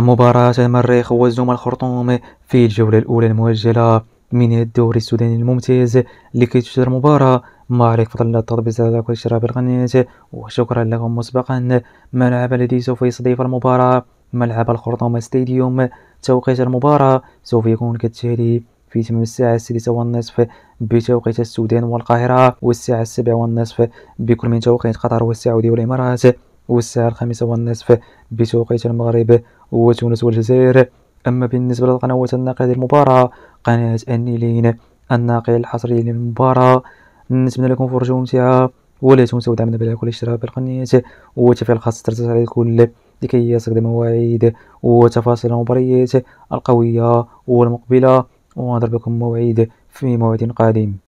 مباراة المريخ وزوم الخرطوم في الجولة الأولى المؤجلة من الدوري السوداني الممتاز لكي تشهد المباراة ما عليك فضل الله التطبيق على كل شراب القناة وشكرا لكم مسبقا ملعب الذي سوف يستضيف المباراة ملعب الخرطوم ستاديوم توقيت المباراة سوف يكون كالتالي في تمام الساعة السادسة والنصف بتوقيت السودان والقاهرة والساعة السابعة والنصف بكل من توقيت قطر والسعودية والإمارات والساعة الخامسة والنصف بتوقيت المغرب وتونس والجزائر أما بالنسبة للقنوات الناقلة للمباراة قناة النيلين الناقل الحصري للمباراة نتمنى لكم فرجة ممتعة ولا تنسوا دعمنا بلايك والاشتراك بالقناة وتفعيل خاص الترتيب على الكل لكي يصلك مواعيد وتفاصيل المباريات القوية والمقبلة ونضرب لكم موعد في موعد قادم